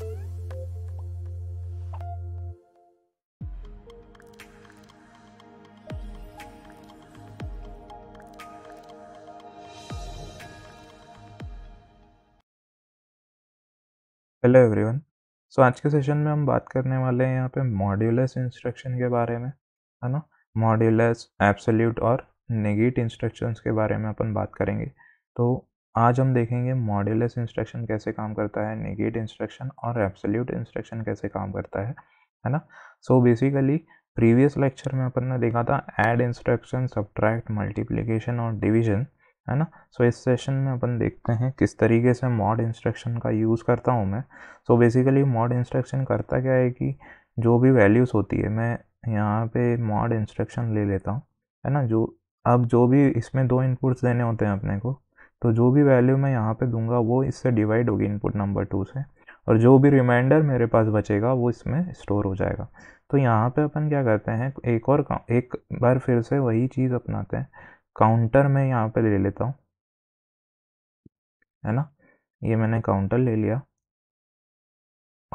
hello everyone so आज के session में हम बात करने वाले हैं यहाँ पे मॉड्यूलस इंस्ट्रक्शन के बारे में है ना मॉड्यूलस एब्सोल्यूट और नेगेट इंस्ट्रक्शंस के बारे में अपन बात करेंगे तो आज हम देखेंगे मॉड्यूलस इंस्ट्रक्शन कैसे काम करता है नेगेट इंस्ट्रक्शन और एब्सोल्यूट इंस्ट्रक्शन कैसे काम करता है है ना सो बेसिकली प्रीवियस लेक्चर में अपन ने देखा था ऐड इंस्ट्रक्शन सब्ट्रैक्ट मल्टीप्लिकेशन और डिवीजन है ना सो so, इस सेशन में अपन देखते हैं किस तरीके से मॉड इंस्ट्रक्शन का यूज़ करता हूँ मैं सो बेसिकली मॉड इंस्ट्रक्शन करता क्या है कि जो भी वैल्यूज़ होती है मैं यहाँ पे मॉड इंस्ट्रक्शन ले लेता हूँ है ना जो अब जो भी इसमें दो इनपुट्स देने होते हैं अपने को तो जो भी वैल्यू मैं यहाँ पे दूंगा वो इससे डिवाइड होगी इनपुट नंबर टू से और जो भी रिमाइंडर मेरे पास बचेगा वो इसमें स्टोर हो जाएगा तो यहाँ पे अपन क्या करते हैं एक और एक बार फिर से वही चीज़ अपनाते हैं काउंटर में यहाँ पे ले लेता हूँ है ना ये मैंने काउंटर ले लिया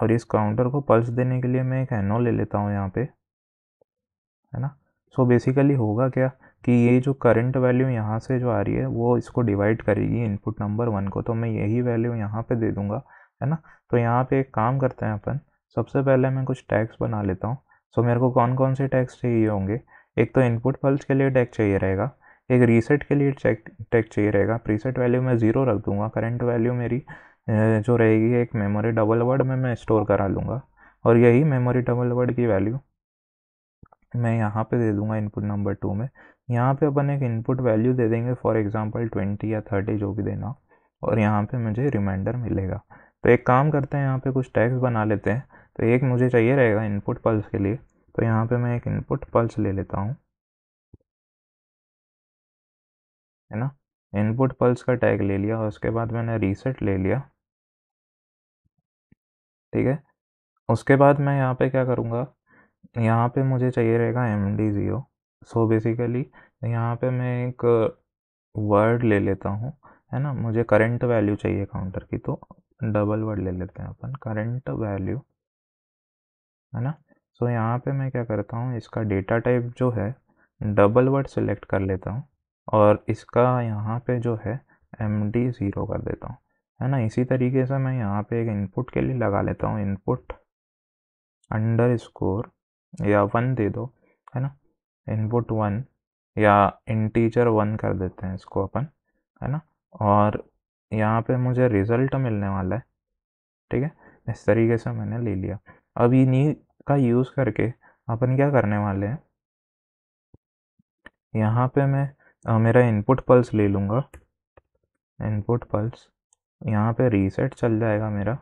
और इस काउंटर को पल्स देने के लिए मैं एक एनो ले लेता हूँ यहाँ पे है ना सो so बेसिकली होगा क्या कि ये जो करंट वैल्यू यहाँ से जो आ रही है वो इसको डिवाइड करेगी इनपुट नंबर वन को तो मैं यही वैल्यू यहाँ पे दे दूँगा है ना तो यहाँ पे एक काम करते हैं अपन सबसे पहले मैं कुछ टैक्स बना लेता हूँ सो मेरे को कौन कौन से टैक्स चाहिए होंगे एक तो इनपुट पल्स के लिए टैक्स चाहिए रहेगा एक रीसेट के लिए चेक टैक्स चाहिए रहेगा प्रीसेट वैल्यू मैं ज़ीरो रख दूँगा करेंट वैल्यू मेरी जो रहेगी एक मेमोरी डबल वर्ड में मैं स्टोर करा लूँगा और यही मेमोरी डबल वर्ड की वैल्यू मैं यहाँ पे दे दूँगा इनपुट नंबर टू में यहाँ पे अपन एक इनपुट वैल्यू दे देंगे फॉर एग्जांपल 20 या 30 जो भी देना और यहाँ पे मुझे रिमाइंडर मिलेगा तो एक काम करते हैं यहाँ पे कुछ टैक्स बना लेते हैं तो एक मुझे चाहिए रहेगा इनपुट पल्स के लिए तो यहाँ पे मैं एक इनपुट पल्स ले लेता हूँ है ना इनपुट पल्स का टैग ले लिया और उसके बाद मैंने रीसेट ले लिया ठीक है उसके बाद मैं यहाँ पे क्या करूँगा यहाँ पे मुझे चाहिए रहेगा M D zero so basically यहाँ पे मैं एक वर्ड ले लेता हूँ है ना मुझे करंट वैल्यू चाहिए काउंटर की तो डबल वर्ड ले लेते हैं अपन करंट वैल्यू है ना सो so, यहाँ पे मैं क्या करता हूँ इसका डेटा टाइप जो है डबल वर्ड सेलेक्ट कर लेता हूँ और इसका यहाँ पे जो है एम डी ज़ीरो कर देता हूँ है ना इसी तरीके से मैं यहाँ पे एक इनपुट के लिए लगा लेता हूँ इनपुट अंडर स्कोर या वन दे दो है ना इनपुट वन या इंटीजर वन कर देते हैं इसको अपन है ना और यहाँ पे मुझे रिज़ल्ट मिलने वाला है ठीक है इस तरीके से मैंने ले लिया अब इन्हीं का यूज़ करके अपन क्या करने वाले हैं यहाँ पे मैं आ, मेरा इनपुट पल्स ले लूँगा इनपुट पल्स यहाँ पे रीसेट चल जाएगा मेरा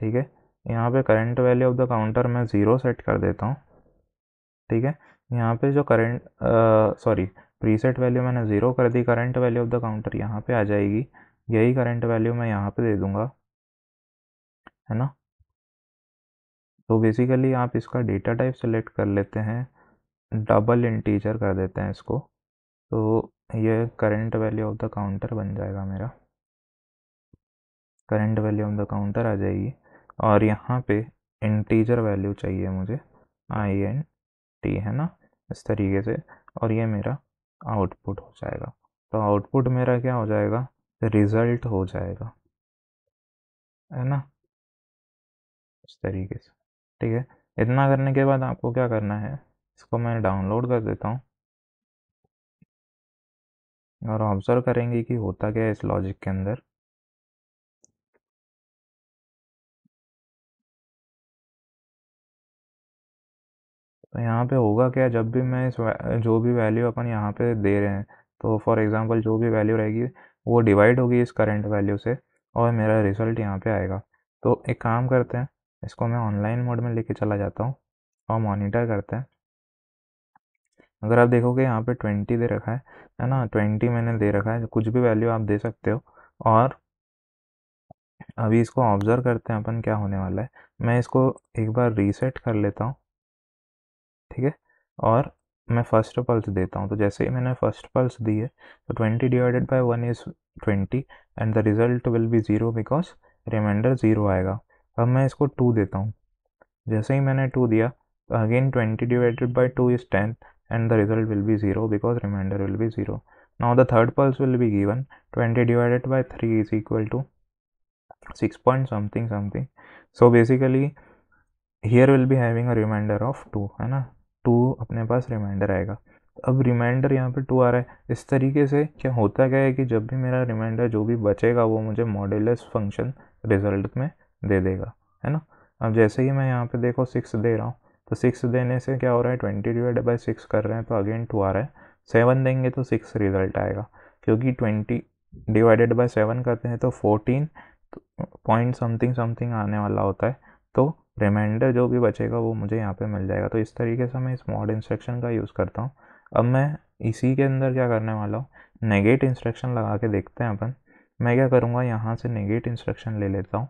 ठीक है यहाँ पे current value of the counter मैं ज़ीरो सेट कर देता हूँ ठीक है यहाँ पे जो करेंट सॉरी प्रीसेट वैल्यू मैंने ज़ीरो कर दी current value of the counter यहाँ पे आ जाएगी यही करंट वैल्यू मैं यहाँ पे दे दूँगा है ना तो बेसिकली आप इसका डेटा टाइप सेलेक्ट कर लेते हैं डबल इंटीजर कर देते हैं इसको तो ये current value of the counter बन जाएगा मेरा current value of the counter आ जाएगी और यहाँ पे इंटीजर वैल्यू चाहिए मुझे आई एंड टी है ना इस तरीके से और ये मेरा आउटपुट हो जाएगा तो आउटपुट मेरा क्या हो जाएगा रिज़ल्ट हो जाएगा है ना इस तरीके से ठीक है इतना करने के बाद आपको क्या करना है इसको मैं डाउनलोड कर देता हूँ और ऑब्ज़र्व करेंगे कि होता क्या है इस लॉजिक के अंदर तो यहाँ पे होगा क्या जब भी मैं इस वै- जो भी वैल्यू अपन यहाँ पे दे रहे हैं तो फॉर एग्जांपल जो भी वैल्यू रहेगी वो डिवाइड होगी इस करंट वैल्यू से और मेरा रिजल्ट यहाँ पे आएगा तो एक काम करते हैं इसको मैं ऑनलाइन मोड में लेके चला जाता हूँ और मॉनिटर करते हैं अगर आप देखोगे यहाँ पर ट्वेंटी दे रखा है है ना ट्वेंटी मैंने दे रखा है कुछ भी वैल्यू आप दे सकते हो और अभी इसको ऑब्ज़र्व करते हैं अपन क्या होने वाला है मैं इसको एक बार रीसेट कर लेता हूँ ठीक है और मैं फर्स्ट पल्स देता हूँ तो जैसे ही मैंने फर्स्ट पल्स दी है तो twenty divided by one is twenty and the result will be zero because reminder zero आएगा अब मैं इसको टू देता हूँ जैसे ही मैंने टू दिया तो again twenty divided by two is ten and the result will be zero because reminder will be zero now the third pulse will be given twenty divided by three is equal to six point something something so basically here will be having a reminder of two है ना to अपने पास reminder आएगा अब reminder यहाँ पे to आ रहा है इस तरीके से क्या होता क्या है कि जब भी मेरा रिमाइंडर जो भी बचेगा वो मुझे मॉडुलस फंक्शन रिजल्ट में दे देगा है ना अब जैसे ही मैं यहाँ पे देखो सिक्स दे रहा हूँ तो सिक्स देने से क्या हो रहा है ट्वेंटी डिवाइड बाई सिक्स कर रहे हैं तो अगेन टू आ रहा है सेवन देंगे तो सिक्स रिजल्ट आएगा क्योंकि ट्वेंटी डिवाइडेड बाई सेवन करते हैं तो फोर्टीन पॉइंट समथिंग समथिंग आने वाला होता है तो रिमाइंडर जो भी बचेगा वो मुझे यहाँ पे मिल जाएगा तो इस तरीके से मैं इस मॉड इंस्ट्रक्शन का यूज़ करता हूँ अब मैं इसी के अंदर क्या करने वाला हूँ नेगेट इंस्ट्रक्शन लगा के देखते हैं अपन मैं क्या करूँगा यहाँ से नेगेट इंस्ट्रक्शन ले लेता हूँ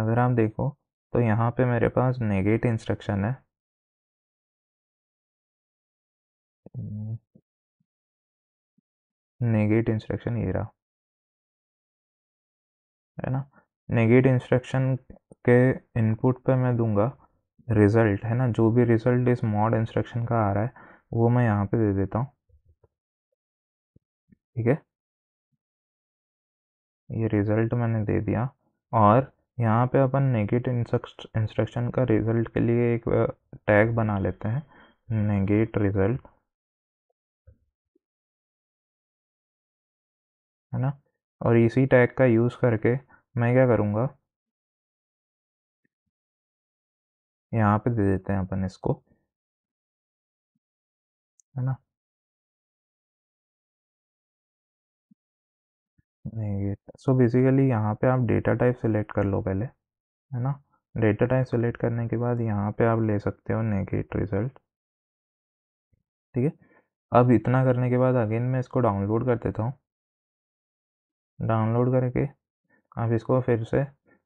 अगर आप देखो तो यहाँ पे मेरे पास नेगेट इंस्ट्रक्शन है नेगेट इंस्ट्रक्शन ये रहा है ना नेगेट इंस्ट्रक्शन के इनपुट पे मैं दूंगा रिज़ल्ट है ना जो भी रिज़ल्ट इस मॉड इंस्ट्रक्शन का आ रहा है वो मैं यहाँ पे दे देता हूँ ठीक है ये रिज़ल्ट मैंने दे दिया और यहाँ पे अपन नेगेट इंस्ट्रक्शन का रिज़ल्ट के लिए एक टैग बना लेते हैं नेगेट रिज़ल्ट है ना और इसी टैग का यूज़ करके मैं क्या करूँगा यहाँ पे दे देते हैं अपन इसको है ना नहीं सो बेसिकली यहाँ पे आप डेटा टाइप सेलेक्ट कर लो पहले है ना डेटा टाइप सेलेक्ट करने के बाद यहाँ पे आप ले सकते हो नेगेट रिजल्ट ठीक है अब इतना करने के बाद अगेन मैं इसको डाउनलोड कर देता हूँ डाउनलोड करके आप इसको फिर से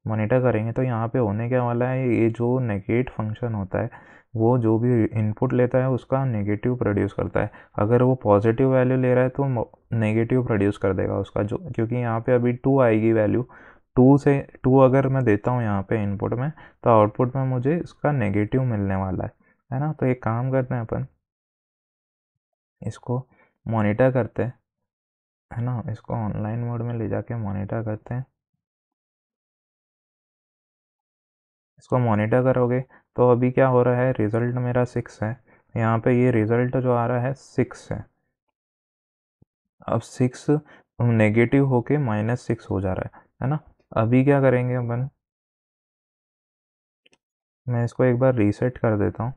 मोनिटर करेंगे तो यहाँ पे होने क्या वाला है ये जो नेगेट फंक्शन होता है वो जो भी इनपुट लेता है उसका नेगेटिव प्रोड्यूस करता है अगर वो पॉजिटिव वैल्यू ले रहा है तो नेगेटिव प्रोड्यूस कर देगा उसका जो क्योंकि यहाँ पे अभी टू आएगी वैल्यू टू से टू अगर मैं देता हूँ यहाँ पे इनपुट में तो आउटपुट में मुझे इसका नेगेटिव मिलने वाला है है ना तो एक काम करते हैं अपन इसको मोनिटर करते हैं है ना इसको ऑनलाइन मोड में ले जाके मोनिटर करते हैं इसको मॉनिटर करोगे तो अभी क्या हो रहा है रिज़ल्ट मेरा सिक्स है यहाँ पे ये रिज़ल्ट जो आ रहा है सिक्स है अब सिक्स नेगेटिव होके माइनस सिक्स हो जा रहा है है ना अभी क्या करेंगे अपन मैं इसको एक बार रीसेट कर देता हूँ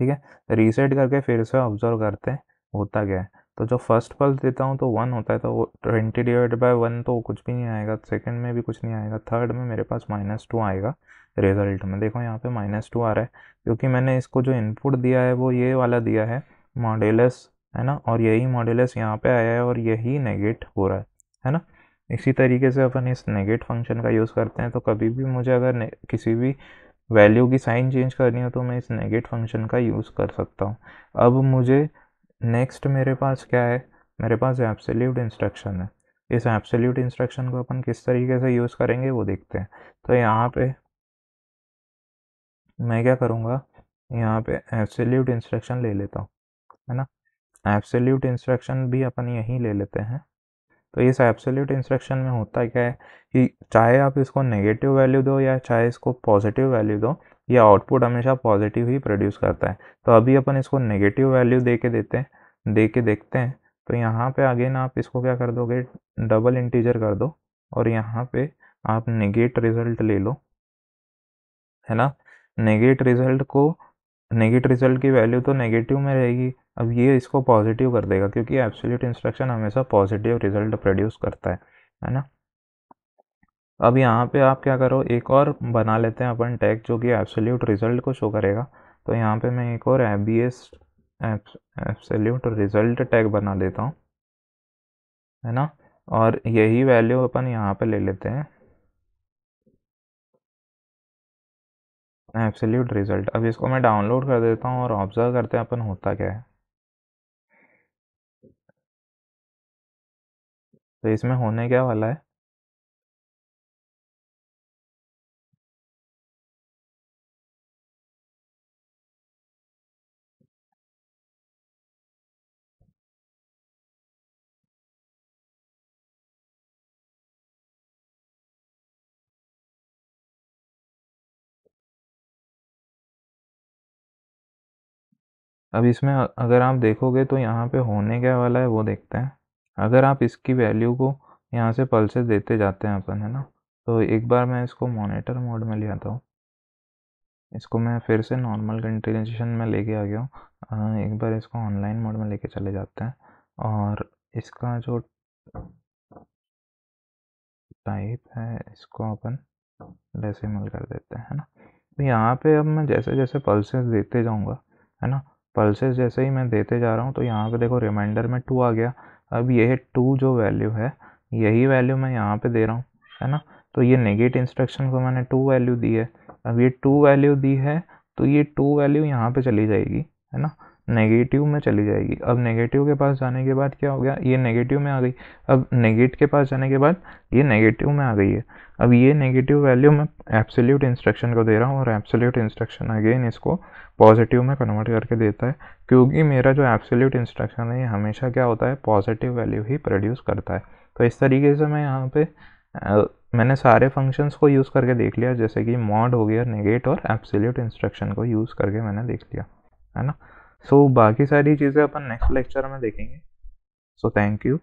ठीक है रीसेट करके फिर से ऑब्जर्व करते हैं होता क्या है तो जब फर्स्ट पल्स देता हूँ तो वन होता है तो वो ट्वेंटी डिवाइड बाय वन तो कुछ भी नहीं आएगा सेकेंड में भी कुछ नहीं आएगा थर्ड में मेरे पास माइनस टू आएगा रिजल्ट में देखो यहाँ पे माइनस टू आ रहा है क्योंकि मैंने इसको जो इनपुट दिया है वो ये वाला दिया है मॉडुलस है ना और यही मॉडेलस यहाँ पे आया है और यही नेगेट हो रहा है है ना इसी तरीके से अपन इस नेगेट फंक्शन का यूज़ करते हैं तो कभी भी मुझे अगर किसी भी वैल्यू की साइन चेंज करनी हो तो मैं इस नेगेट फंक्शन का यूज़ कर सकता हूँ अब मुझे नेक्स्ट मेरे पास क्या है मेरे पास एप्सल्यूट इंस्ट्रक्शन है इस एप्सल्यूट इंस्ट्रक्शन को अपन किस तरीके से यूज़ करेंगे वो देखते हैं तो यहाँ पे मैं क्या करूँगा यहाँ पे एब्सोल्यूट इंस्ट्रक्शन ले लेता हूँ है ना एप्सल्यूट इंस्ट्रक्शन भी अपन यहीं ले लेते हैं तो इस एप्सल्यूट इंस्ट्रक्शन में होता क्या है कि चाहे आप इसको नेगेटिव वैल्यू दो या चाहे इसको पॉजिटिव वैल्यू दो ये आउटपुट हमेशा पॉजिटिव ही प्रोड्यूस करता है तो अभी अपन इसको नेगेटिव वैल्यू दे के देते हैं दे के देखते हैं तो यहाँ पे अगेन आप इसको क्या कर दोगे डबल इंटीजर कर दो और यहाँ पे आप नेगेट रिजल्ट ले लो है ना नेगेट रिजल्ट को नेगेट रिजल्ट की वैल्यू तो नेगेटिव में रहेगी अब ये इसको पॉजिटिव कर देगा क्योंकि एब्सोल्यूट इंस्ट्रक्शन हमेशा पॉजिटिव रिजल्ट प्रोड्यूस करता है है ना अब यहाँ पे आप क्या करो एक और बना लेते हैं अपन टैग जो कि एब्सोल्यूट रिजल्ट को शो करेगा तो यहाँ पे मैं एक और M B S absolute result tag बना देता हूँ है ना और यही वैल्यू अपन यहाँ पे ले लेते हैं एब्सोल्यूट रिजल्ट अब इसको मैं डाउनलोड कर देता हूँ और ऑब्जर्व करते हैं अपन होता क्या है तो इसमें होने क्या वाला है अब इसमें अगर आप देखोगे तो यहाँ पे होने क्या वाला है वो देखते हैं अगर आप इसकी वैल्यू को यहाँ से पल्स देते जाते हैं अपन है ना तो एक बार मैं इसको मॉनिटर मोड में ले आता हूँ इसको मैं फिर से नॉर्मल कंटिन्यूशन में लेके आ गया हूँ एक बार इसको ऑनलाइन मोड में लेके चले जाते हैं और इसका जो टाइप है इसको अपन डेसिमल कर देते हैं है ना तो यहाँ पे अब मैं जैसे जैसे पल्सेस देते जाऊँगा है ना पल्सेस जैसे ही मैं देते जा रहा हूँ तो यहाँ पे देखो रिमाइंडर में टू आ गया अब है टू जो वैल्यू है यही वैल्यू मैं यहाँ पे दे रहा हूँ है ना तो ये नेगेट इंस्ट्रक्शन को मैंने टू वैल्यू दी है अब ये टू वैल्यू दी है तो ये टू वैल्यू यहाँ पे चली जाएगी है ना नेगेटिव में चली जाएगी अब नेगेटिव के पास जाने के बाद क्या हो गया ये नेगेटिव में आ गई अब नेगेट के पास जाने के बाद ये नेगेटिव में आ गई है अब ये नेगेटिव वैल्यू मैं एब्सोल्यूट इंस्ट्रक्शन को दे रहा हूँ और एब्सोल्यूट इंस्ट्रक्शन अगेन इसको पॉजिटिव में कन्वर्ट करके देता है क्योंकि मेरा जो एब्सोल्यूट इंस्ट्रक्शन है ये हमेशा क्या होता है पॉजिटिव वैल्यू ही प्रोड्यूस करता है तो इस तरीके से मैं यहाँ पर मैंने सारे फंक्शंस को यूज़ करके देख लिया जैसे कि मॉड हो गया नेगेट और एब्सोल्यूट इंस्ट्रक्शन को यूज़ करके मैंने देख लिया है ना सो so, बाकी सारी चीज़ें अपन नेक्स्ट लेक्चर में देखेंगे सो थैंक यू